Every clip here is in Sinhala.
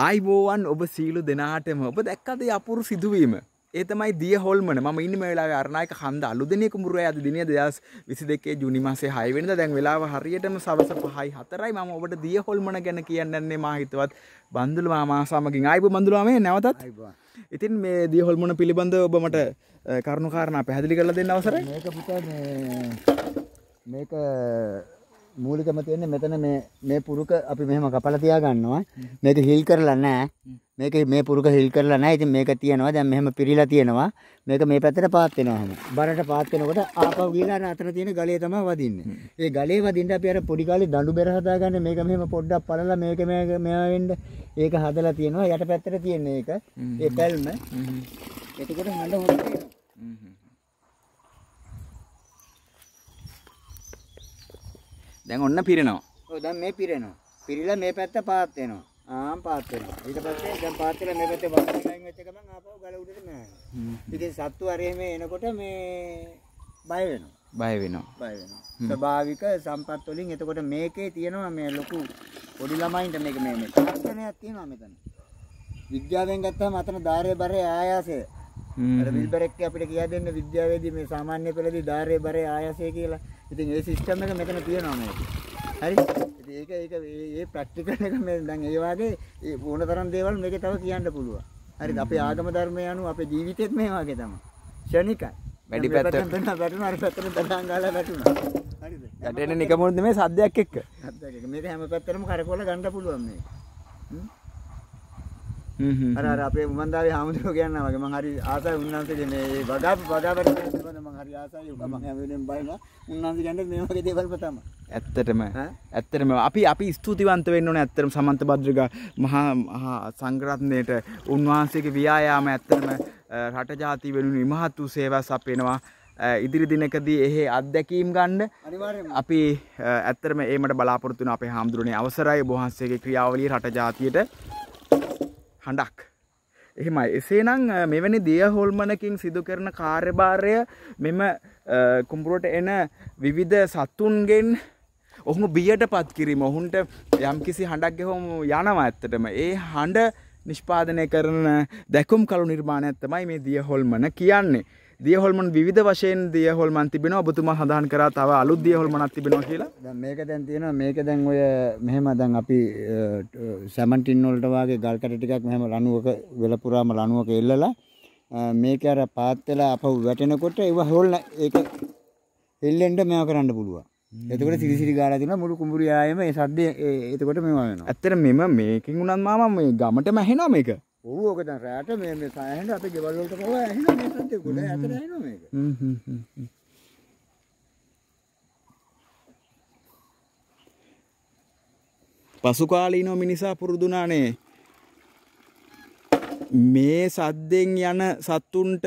ආයිබෝවන් ඔබ සීලු දෙනාටම ඔබ දැක්කද අපුරු සිදුවීම. ඒතමයි දිය හොල්මන ම ඉන්න වෙලා අරණයක හන්ද අලුදනයක මුරුව ඇද දින දෙදස් විසි දෙකේ ජුනිමසේ හයිවෙනද දැන් වෙලාව හරියටම සවස පහයි හතරයි මම ඔබට දිය හොල්මන ගැන කියන්නන්නේ මහිතවත් බන්දුල මාමාසාමකින් අයිබ බඳුලාමේ නැවතත් ඉතින් මේ දිය හොල්මන පිළිබඳ ඔබමට කරුණු කාරණ පැහැදිලි කරලා දෙන්න අවසර මේක පුතා මේක මූලිකම තියෙන්නේ මෙතන මේ මේ පුරුක අපි මෙහෙම කපලා තියාගන්නවා. මේක හිල් කරලා නැහැ. මේක මේ පුරුක හිල් කරලා නැහැ. ඉතින් මේක තියෙනවා. දැන් මෙහෙම පිරීලා තියෙනවා. මේක මේ පැත්තට පාත් වෙනවා හැම. බරට පාත් වෙනකොට ආපහු ගිහලා අර අතන තියෙන ගලේ තමයි වදින්නේ. ඒ ගලේ වදින්න අපි අර පොඩි කාලේ දඬු බෙර හදාගන්න මේක මෙහෙම පොඩ්ඩක් පළලා මේක මෙයා වෙන්න ඒක හදලා තියෙනවා. යට පැත්තට තියෙන එක. ඒ පැල්ම. එතකොට හඳ හොඳට එනවා. දැන් ඔන්න පිරෙනවා. ඔව් දැන් මේ පිරෙනවා. පිරිලා මේ පැත්ත පාත් වෙනවා. ආම් පාත් වෙනවා. ඊට පස්සේ දැන් පාත් වෙලා මේ පැත්තේ වතුරකින් වෙච්ච ගමන් ආපහු ගල උඩට නෑනවා. ඉතින් සත්තු අර එහෙම එනකොට මේ බය වෙනවා. බය වෙනවා. බය වෙනවා. ස්වභාවික සම්පත් වලින් එතකොට මේකේ තියෙනවා මේ ලොකු පොඩි ළමයින්ට මේක මේ මේ තාක්ෂණයක් තියෙනවා මෙතන. විද්‍යාවෙන් ගත්තාම අතන ධාර්ය බරේ ආයාසය අර විල්බර් එක්ක අපිට කියා දෙන්න විද්‍යාවේදී මේ සාමාන්‍ය පෙළදී ධාරේ බරේ ආයසය කියලා. ඉතින් ඒ සිස්ටම් එක මෙතන තියෙනවා මේක. හරි. ඉතින් ඒක ඒක ඒ ප්‍රැක්ටිකල් එක මේ දැන් ඒ වාගේ ඕන තරම් දේවල් මේකේ තව කියන්න පුළුවන්. හරිද? අපේ ආගම ධර්මය අනුව අපේ ජීවිතෙත් මේ වාගේ තමයි. ෂණිකයි. වැඩි පැත්තට වැටුණා අර පැත්තට දඩන් ගාලා වැටුණා. ගැටෙන නිකමුණුද මේ සද්දයක් එක්ක. සද්දයක් එක්ක. මේක හැම පැත්තටම කරකවල ගන්න පුළුවන් මේක. හ්ම් අර අර අපේ උමන්දාවේ හාමුදුරුවෝ කියනවා වගේ මං හරි ආසයි උන්වහන්සේගේ මේ වගා වගාවට පිළිබඳ මං හරි ආසයි මම හැම වෙලෙම බලනවා උන්වහන්සේ කියන්නේ මේ වගේ දේවල් තමයි ඇත්තටම ඇත්තටම අපි අපි ස්තුතිවන්ත වෙන්න ඕනේ ඇත්තටම සමන්ත භද්‍රික මහා සංග්‍රහණයට උන්වහන්සේගේ ව්‍යායාම ඇත්තටම රට ජාති වෙනුවෙන් ඉමහත් වූ සේවා සපයනවා ඉදිරි දිනකදී එහේ අත්දැකීම් ගන්න අපි ඇත්තරම ඒමට බලාපොරත්තුන අපේ හාමුදුරනේ අවසරයි බොහන්සේගේ ක්‍රියාවලී රට ජාතියට හඬක්. එහෙමයි එසේනම් මෙවැනි දිය හොල්මනකින් සිදු කරන කාර්යභාරය මෙම කුම්ඹුරට එන විවිධ සත්තුන්ගෙන් ඔහුම බියට පත් කිරීම ඔහුන්ට යම්කිසි හඬක් ගෙහොම යනවා ඇත්තටම ඒ හඬ නිෂ්පාදනය කරන දැකුම් කලු නිර්මාණයක් තමයි මේ දිය හොල්මන කියන්නේ. දියහොල්මන් විධ වශයෙන් දියහොල්මන් තිබෙන ඔබතුමා සඳහන් කරා තව අලුත් දියහොල්මනක් තිබෙනවා කියලා දැන් මේක දැන් තියෙනවා මේක දැන් ඔය මෙහෙම දැන් අපි සැමන් ටින් වලට වාගේ ගල් කැට ටිකක් මෙහෙම ලණුවක වෙල පුරාම ලණුවක එල්ලලා මේක අර පාත් වෙලා අපව වැටෙනකොට ඒව හොල්න ඒක එල්ලෙන්න මේවා කරන්න පුළුවන් එතකොට සිරිසිරි ගාලා තියෙන මුළු කුඹුරියායම ඒ සද්දේ එතකොට මේවා වෙනවා ඇත්තට මෙම මේකෙන් උනත් මාම මේ ගමටම ඇහෙනවා මේක ඔරුවක දැන් රැට මේ මේ සෑහෙන අපේ ගෙවල් වලට පව ඇහෙන මේ සද්ද ගොඩ ඇතර ඇහෙනවා මේක. හ්ම් හ්ම් හ්ම්. පසු කාලීනව මිනිසා පුරුදුනානේ මේ සද්දෙන් යන සත්තුන්ට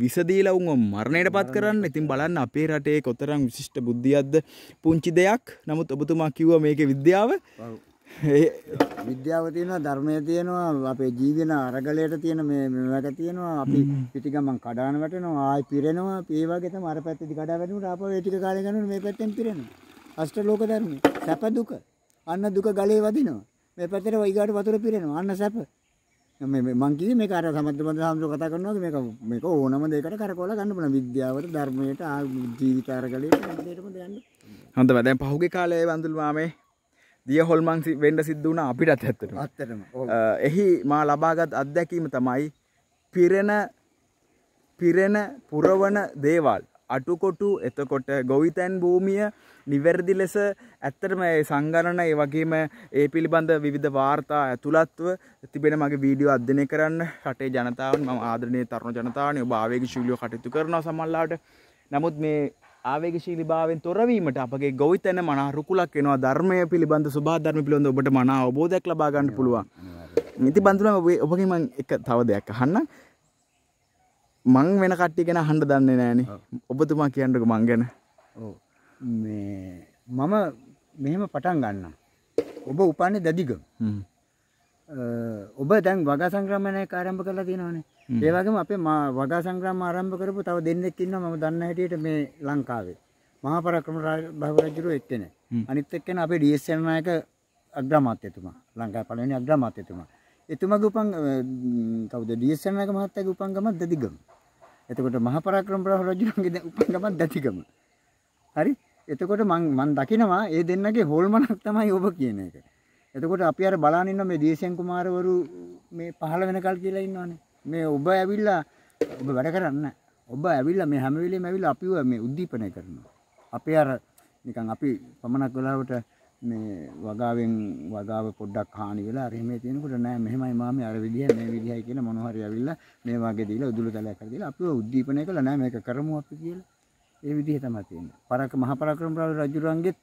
විස දීලා උන්ව මරණයටපත් කරන්න. ඉතින් බලන්න අපේ රටේ කොතරම් විශිෂ්ට බුද්ධියක්ද පුංචි දෙයක්. නමුත් ඔබතුමා කිව්වා මේකේ විද්‍යාව. ඔව්. විද්‍යාව තියෙනවා ධර්මය තියෙනවා අපේ ජීවන අරගලයට තියෙන මේ මේක තියෙනවා අපි පිටිගමන් කඩාන වැටෙනවා ආයි පිරෙනවා ඒ වගේ තමයි අර පැත්තේදී කඩා වැටුනට ආපහු ඒ ටික කාලේ ගන්නකොට මේ පැත්තෙන් පිරෙනවා අෂ්ටලෝක ධර්මයි සැප දුක අන්න දුක ගලේ වදිනවා මේ පැත්තේ ඊගාට වතුර පිරෙනවා අන්න සැප මේ මං කිව්වේ මේක අර සමද්දබඳ සාමුද්‍ර කතා කරනවා මේක මේක ඕනම දෙයකට කරකවලා ගන්න පුළුවන් විද්‍යාවට ධර්මයට ජීවිත අරගලයට හැමදේටම දෙන්න. හොඳයි දැන් පහුගිය කාලේ වඳුල් මාමේ දිය හොල්මන් වෙන්ඩ සිද්ධ වුණ අපිටත් ඇත්තට අත්තටම එහි මා ලබාගත් අත්දැකීම තමයි පිරෙන පිරෙන පුරවන දේවල් අටුකොටු එතකොට ගොවිතැන් භූමිය නිවැරදි ලෙස ඇත්තටම සංගණන ඒ වගේම ඒ පිළිබඳ විධ වාර්තා ඇතුළත්ව තිබෙන මගේ වීඩියෝ අධ්‍යනය කරන්න රටේ ජනතාවන් ම ආදරනය තරුණ ජනතාවනය භාවක ශූලියෝ කටයුතු කරන සමල්ලාට නමුත් මේ ආවේගශීලිභාවෙන් තොරවීමට අපගේ ගොවිතැන මනා රුකුලක් වෙනවා ධර්මය පිළිබඳ සුභාධර්ම පිළිබඳ ඔබට මනා අවබෝධයක් ලබා ගන්න පුළුවන්. ඉතින් බන්දුලා ඔබගේ මම එක තව දෙයක් අහන්න. මං වෙන කට්ටිය ගැන අහන්න දන්නේ නැහනේ. ඔබතුමා කියන්නකෝ මං ගැන. ඔව්. මේ මම මෙහෙම පටන් ගන්නම්. ඔබ උපන්නේ දදිගම. හ්ම්. ඔබ දැන් වගා සංග්‍රමණයක් ආරම්භ කරලා තියෙනවානේ. ඒ වගේම අපේ වගා සංග්‍රාම ආරම්භ කරපු තව දෙන්නෙක් ඉන්නවා මම දන්න හැටියට මේ ලංකාවේ. මහා පරක්‍රම භව රජුරෝ එක්කෙනෙක්. අනිත් එක්කෙනා අපේ ඩී.එස්.එන් නායක අග්‍රාමාත්‍යතුමා. ලංකාවේ පළවෙනි අග්‍රාමාත්‍යතුමා. එතුමාගේ උපන් කවුද ඩී.එස්.එන් නායක මහත්තයාගේ උපන්ගම දතිගම. එතකොට මහා පරක්‍රම භව රජුරෝගේ උපන්ගම දතිගම. හරි? එතකොට මං මං දකිනවා මේ දෙන්නගේ හෝල්මනක් තමයි ඔබ කියන එක. එතකොට අපි අර බලන් ඉන්න මේ දේශයන් කුමාරවරු මේ පහළ වෙනකල් කියලා ඉන්නවනේ. මේ ඔබ ඇවිල්ලා ඔබ වැඩ කරන්න. ඔබ ඇවිල්ලා මේ හැම වෙලෙම ඇවිල්ලා අපිව මේ උද්දීපනය කරනවා. අපේ අර නිකන් අපි පමණක් වෙලාවට මේ වගාවෙන් වගාව පොඩ්ඩක් හානි වෙලා අර එහෙම තියෙනකොට නෑ මෙහෙමයි මාමේ අර විදිහයි මේ විදිහයි කියලා මොන හරි ඇවිල්ලා මේ වගේ දීලා උදුළු තලයක් කර දීලා අපිව උද්දීපනය කළා නෑ මේක කරමු අපි කියලා. ඒ විදිහ තමයි තියෙන්නේ. පරක මහ පරක්‍රම රජුරන්ගෙත්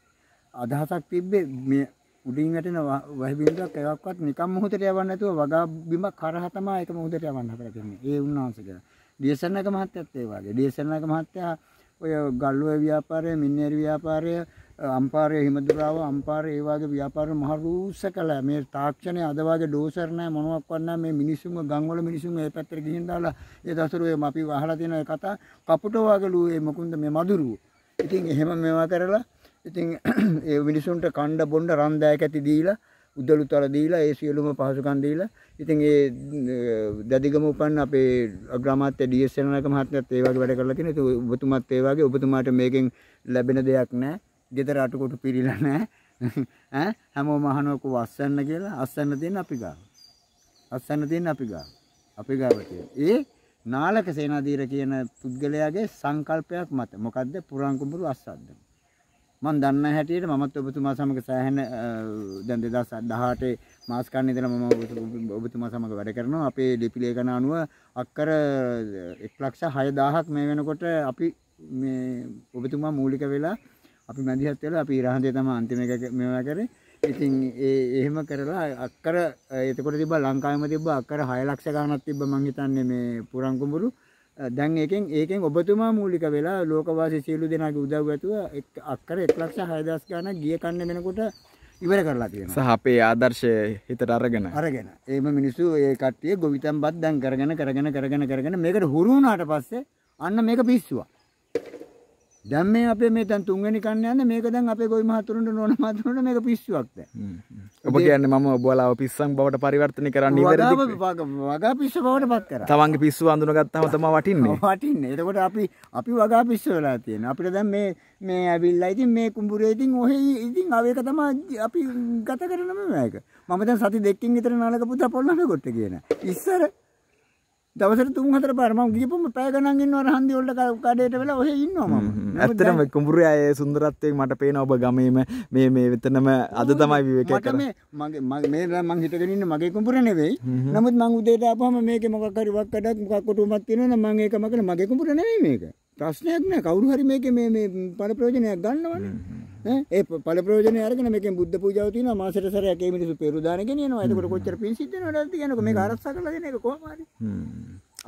අදහසක් තිබ්බේ මේ උඩින් වැටෙන වහිබින්දුවක් එකක්වත් නිකම් මොහොතට යවන්න නැතුව වගා බිමක් කරහා තමයි ඒක මොහොතට යවන්න හදලා තින්නේ. ඒ උන්වහන්සේලා. ඩීසර්ණක මහත්තයත් ඒ වගේ. ඩීසර්ණක මහත්තයා ඔය ගල්ලුවේ ව්‍යාපාරය, මින්නේරි ව්‍යාපාරය, අම්පාරය, හිමදුරාව, අම්පාරය ඒ වගේ ව්‍යාපාර මහ රූස කළා. මේ තාක්ෂණය අද වගේ ඩෝසර් නැහැ මොනවත්වත් නැහැ. මේ මිනිසුන්ව ගම්වල මිනිසුන් මේ පැත්තට ගිහින් දාලා ඒ දසුරු අපි අහලා තියෙන කතා කපුටෝ වගේ ලූ ඒ මොකුන්ද මේ මදුරුව. ඉතින් එහෙම මේවා කරලා ඉතින් ඒ මිනිසුන්ට කණ්ඩ බොණ්ඩ රන්දෑක ඇති දීලා උදලුතර දීලා ඒ සියලුම පහසුකම් දීලා ඉතින් ඒ දදිගම උපන් අපේ අග්‍රාමාත්‍ය ඩී.එස්. සේනානායක මහත්මයාත් ඒ වගේ වැඩ කරලා තියෙනවා. ඒක ඔබතුමාත් ඒ වගේ ඔබතුමාට මේකෙන් ලැබෙන දෙයක් නැහැ. ගෙදර අටකොටු පිරීලා නැහැ. ඈ හැමෝම අහනකො අස්සන්න කියලා අස්සන්න තියෙන අපි ගාව. අස්සන්න තියෙන අපි ගාව. අපි ගාව ඒ නාලක සේනාධීර කියන පුද්ගලයාගේ සංකල්පයක් මත මොකද්ද පුරාංකුඹුරු අස්සද්දම මම දන්න හැටියට මමත් ඔබතුමා සමග සෑහෙන දැන් 2018 මාස් කන්න ඉඳලා මම ඔබතුමා සමග වැඩ කරනවා. අපේ ලිපි ලේඛන අනුව අක්කර 106000ක් මේ වෙනකොට අපි මේ ඔබතුමා මූලික වෙලා අපි මැදිහත් වෙලා අපි ඉරහඳේ තමයි අන්තිම එක මේවා කරේ. ඉතින් ඒ එහෙම කරලා අක්කර එතකොට තිබ්බා ලංකාවේම තිබ්බා අක්කර 6 ලක්ෂ ගණනක් තිබ්බා මං හිතන්නේ මේ පුරන් කුඹුරු. දැන් එකෙන් ඒකෙන් ඔබතුමා මූලික වෙලා ලෝකවාසී සියලු දෙනාගේ උදව් ඇතුව අක්කර 1,06,000 ගාණක් ගිය කන්න වෙනකොට ඉවර කරලා තියෙනවා. සහ අපේ ආදර්ශය හිතට අරගෙන. අරගෙන. ඒම මිනිස්සු ඒ කට්ටිය ගොවිතැන්පත් දැන් කරගෙන කරගෙන කරගෙන කරගෙන මේකට හුරු වුණාට පස්සේ අන්න මේක පිස්සුවා. දැන් මේ අපේ මේ දැන් තුන්වෙනි කන්න යන මේක දැන් අපේ ගොවි මහතුරුන්ට නෝන මහතුරුන්ට මේක පිස්සුවක් දැන්. ඔබ කියන්නේ මම ඔබලාව පිස්සන් බවට පරිවර්තනය කරන්න ඉවරද? වගා පිස්ස බවට පත් කරා. තවන්ගේ පිස්සු අඳුනගත්තාම තමයි වටින්නේ. වටින්නේ. එතකොට අපි අපි වගා පිස්ස වෙලා තියෙනවා. අපිට දැන් මේ මේ ඇවිල්ලා ඉතින් මේ කුඹුරේ ඉතින් ඔහේ ඉතින් ආව එක තමයි අපි ගත කරන මේක. මම දැන් සති දෙකකින් විතර නාලක පුතා පොළොන්නකොට කියන. ඉස්සර දවසට තුන් හතර පාර මම ගියපුවම පැය ගණන් ඉන්නවා හන්දි වලට කඩේට වෙලා ඔහෙ ඉන්නවා මම ඇත්තටම කුඹුරේ අය සුන්දරත්වයෙන් මට පේන ඔබ ගමේම මේ මේ වෙතනම අද තමයි විවේකයක් කරන්නේ මගේ මේ මම හිටගෙන ඉන්නේ මගේ කුඹුර නෙවෙයි නමුත් මම උදේට ආපුවම මේකේ මොකක් හරි වක් කඩක් මොකක් කොටුමක් තියෙනවා නම් මම ඒක මකන මගේ කුඹුර නෙවෙයි මේක ප්‍රශ්නයක් නෑ කවුරු හරි මේකේ මේ මේ පළ ප්‍රයෝජනයක් ගන්නවනේ ඒ ඵල ප්‍රයෝජනේ අරගෙන මේකෙන් බුද්ධ පූජාව තියෙනවා මාසෙට සැරයක් ඒ මිනිස්සු පෙරුදාන ගෙනියනවා. එතකොට කොච්චර පින් සිද්ධ වෙනවද කියනකො මේක ආරක්ෂා කරලා දෙන එක කොහොම හරි.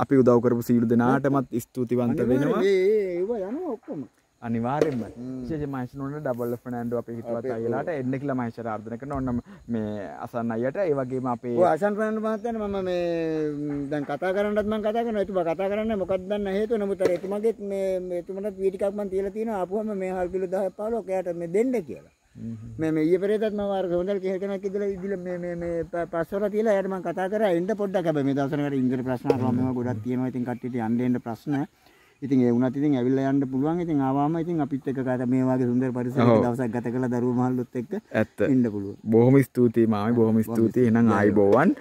අපි උදව් කරපු සීළු දෙනාටමත් ස්තුතිවන්ත වෙනවා. ඒ ඒ ඒව යනවා ඔක්කොම. අනිවාර්යෙන්ම විශේෂ මහිෂනොන්න ඩබල් ෆනන්ඩු අපි හිතුවත් අයලාට එන්න කියලා මහිෂ ආර්ධන කරන ඔන්න මේ අසන්න අයට ඒ වගේම අපේ අසන් ෆනන්ඩු මහත්තයන මම මේ දැන් කතා කරන්නත් මම කතා කරනවා එතුමා කතා කරන්න මොකක්ද දන්න හේතුව නමුත් අර එතුමාගේ මේ එතුමටත් වීඩියෝ එකක් මම තියලා තියෙනවා ආපුවම මේ හල් කිලෝ 10 15 එයාට මේ දෙන්න කියලා මේ මේ ඊයේ පෙරේදත් මම අර හොඳට කෙහෙල් කෙනෙක් ඉදලා ඉදිල මේ මේ මේ පස්වල තියලා එයාට මම කතා කරා එන්න පොඩ්ඩක් හැබැයි මේ දවස්වල ඉංග්‍රීසි ප්‍රශ්න අරම මේවා ගොඩක් තියෙනවා ඉතින් කට්ටියට යන්න එන්න ප්‍රශ්න ඉතින් ඒ වුණත් ඉතින් ඇවිල්ලා යන්න පුළුවන්. ඉතින් ආවම ඉතින් අපිත් එක්ක කතා මේ වගේ සුන්දර පරිසරයක දවසක් ගත කරලා දරුවෝ මහල්ලොත් එක්ක ඉන්න පුළුවන්. බොහොම ස්තුතියි මාමි. බොහොම ස්තුතියි. එහෙනම් ආයිබෝවන්.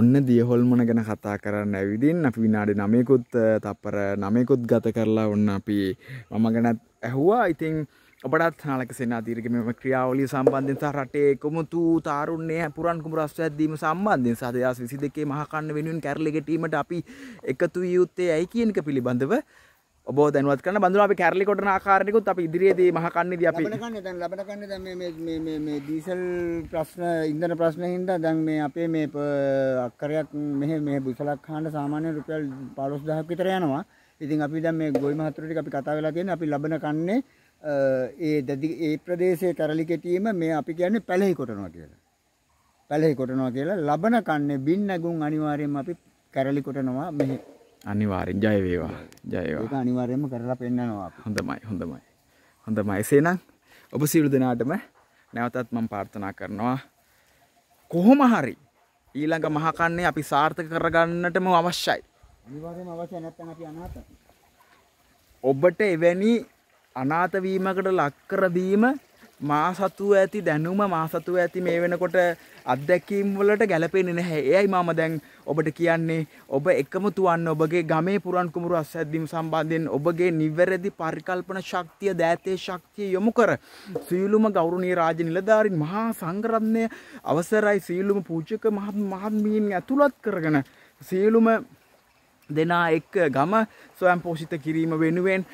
ඔන්න දියහොල්මන ගැන කතා කරන්න ඇවිදින් අපි විනාඩි 9කුත් තප්පර 9කුත් ගත කරලා ඔන්න අපි මම ගැනත් ඇහුවා. ඉතින් ඔබටත් නාලක සෙනාතීරක මෙම ක්‍රියාවලිය සම්බන්ධෙන් සහ රටේ එකමුතු තාරුණ්‍යය පුරන් කුමර අස්වැද්දීම සම්බන්ධයෙන් සහ 2022 මහකන්න වෙනුවෙන් කැරලි ගැටීමට අපි එකතු විය යුත්තේ ඇයි කියන එක පිළිබඳව ඔබ දැනුවත් කරන බඳුර අපි කැරලි කොටන ආකාරයකුත් අපි ඉදිරියේදී මහකන්නේදී අපි ලබන කන්නේ දැන් ලබන කන්නේ දැන් මේ මේ මේ මේ ඩීසල් ප්‍රශ්න ඉන්ධන ප්‍රශ්න හින්දා දැන් මේ අපේ මේ අක්කරයක් මෙහෙ මේ බුසලක් හාන්න සාමාන්‍ය රුපියල් 15000ක් විතර යනවා. ඉතින් අපි දැන් මේ ගොවි මහතුරු ටික අපි කතා වෙලා තියෙන අපි ලබන කන්නේ ඒ දැඩි ඒ ප්‍රදේශයේ කරලි කෙටීම මේ අපි කියන්නේ පැලෙහි කොටනවා කියලා. පැලෙහි කොටනවා කියලා ලබන කන්නේ බින් නැගුම් අනිවාර්යයෙන්ම අපි කරලි කොටනවා මෙහි. අනිවාර්යෙන් ජය වේවා. ජය වේවා. ඒක අනිවාර්යයෙන්ම කරලා පෙන්නනවා අපි. හොඳයි හොඳයි. හොඳයි. එසේනම් ඔබ සියලු දෙනාටම නැවතත් මම ප්‍රාර්ථනා කරනවා කොහොම හරි ඊළඟ මහකන්නේ අපි සාර්ථක කරගන්නටම අවශ්‍යයි. අනිවාර්යයෙන්ම අවශ්‍ය නැත්නම් අපි අනාථයි. ඔබට එවැනි අනාතවීමකට ලක්කරදීම මා සතුව ඇති දැනුම මා සතුව ඇති මේ වෙනකොට අත්දැකීම් වලට ගැලපෙන්නේ නැහැ. එයයි මම දැන් ඔබට කියන්නේ ඔබ එකමුතු වන්න ඔබගේ ගමේ පුරන් කුමරු අස්වැද්දීම් සම්බන්ධයෙන් ඔබගේ නිවැරදි පරිකල්පන ශක්තිය දෑතේ ශක්තිය යොමු කර සීලුම ගෞරවනීය රාජ නිලධාරීන් මහා සංග්‍රහණය අවසරයි සීලුම පූජක මහත් මහත්මීන් ඇතුළත් කරගෙන සීලුම දෙනා එක්ක ගම ස්වයංපෝෂිත කිරීම වෙනුවෙන්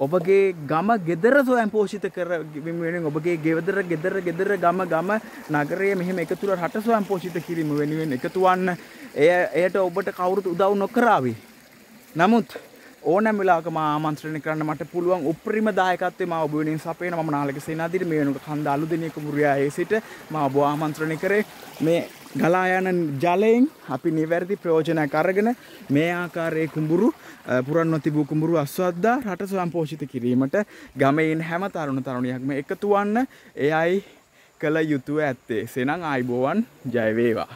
ඔබගේ ගම ගෙදර සොයම් පෝෂිත කරෙන් ඔබගේ ගෙවදර ගෙදර ගෙදර ගම ගම නගරය මෙහම එකතුර හට සොයම් පෝෂිත කිරීම වෙනුවෙන් එකතුවන්න එය එයට ඔබට කවුරුත් උදව් නොකරාවේ. නමුත් ඕනෑ වෙලාක මාන්ත්‍රණ කරන්න මට පුළුවන් උපරිම දායකත්වේ ම ඔබුවෙනින් සපේන ම නාලක සේනාදිර මේ වෙනුට කන්දාලු දෙනයක මුරයායේ සිට ම ඔබ ආමන්ත්‍රණය කරේ මේ ගලා යන ජලයෙන් අපි නිවැරදි ප්‍රයෝජනයක් අරගෙන මේ ආකාරයේ කුඹුරු පුරන් නොතිබූ කුඹුරු අස්වද්දා රට සම්පෝෂිත කිරීමට ගමයින් හැම තරුණ තරුණියක්ම එකතු වන්න එයයි කළ යුතුය ඇත්තේ. සෙනං ආයිබෝවන් ජය වේවා.